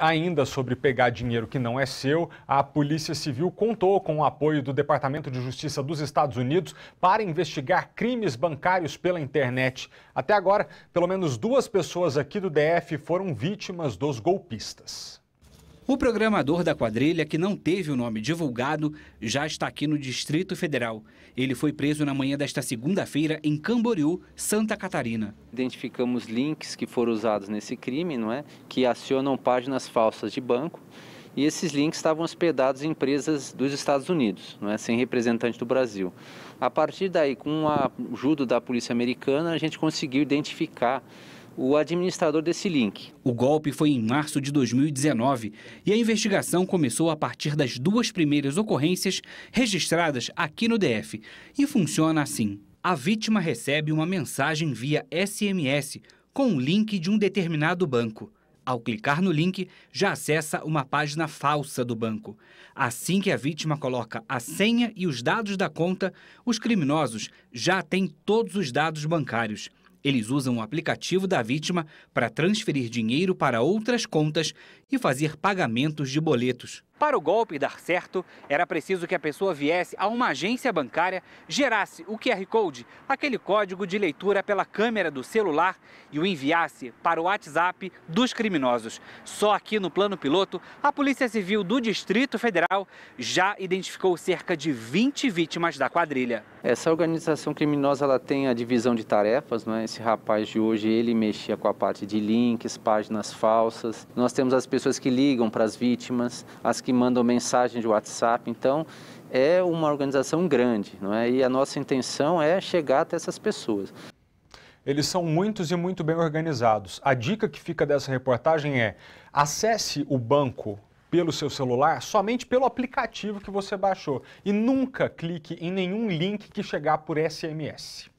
Ainda sobre pegar dinheiro que não é seu, a Polícia Civil contou com o apoio do Departamento de Justiça dos Estados Unidos para investigar crimes bancários pela internet. Até agora, pelo menos duas pessoas aqui do DF foram vítimas dos golpistas. O programador da quadrilha, que não teve o nome divulgado, já está aqui no Distrito Federal. Ele foi preso na manhã desta segunda-feira em Camboriú, Santa Catarina. Identificamos links que foram usados nesse crime, não é? Que acionam páginas falsas de banco. E esses links estavam hospedados em empresas dos Estados Unidos, não é? sem representante do Brasil. A partir daí, com a ajuda da polícia americana, a gente conseguiu identificar o administrador desse link. O golpe foi em março de 2019 e a investigação começou a partir das duas primeiras ocorrências registradas aqui no DF e funciona assim. A vítima recebe uma mensagem via SMS com um link de um determinado banco. Ao clicar no link, já acessa uma página falsa do banco. Assim que a vítima coloca a senha e os dados da conta, os criminosos já têm todos os dados bancários. Eles usam o aplicativo da vítima para transferir dinheiro para outras contas e fazer pagamentos de boletos. Para o golpe dar certo, era preciso que a pessoa viesse a uma agência bancária, gerasse o QR Code, aquele código de leitura pela câmera do celular, e o enviasse para o WhatsApp dos criminosos. Só aqui no plano piloto, a Polícia Civil do Distrito Federal já identificou cerca de 20 vítimas da quadrilha. Essa organização criminosa ela tem a divisão de tarefas, né? esse rapaz de hoje ele mexia com a parte de links, páginas falsas. Nós temos as pessoas pessoas que ligam para as vítimas, as que mandam mensagem de WhatsApp. Então, é uma organização grande, não é? E a nossa intenção é chegar até essas pessoas. Eles são muitos e muito bem organizados. A dica que fica dessa reportagem é: acesse o banco pelo seu celular somente pelo aplicativo que você baixou e nunca clique em nenhum link que chegar por SMS.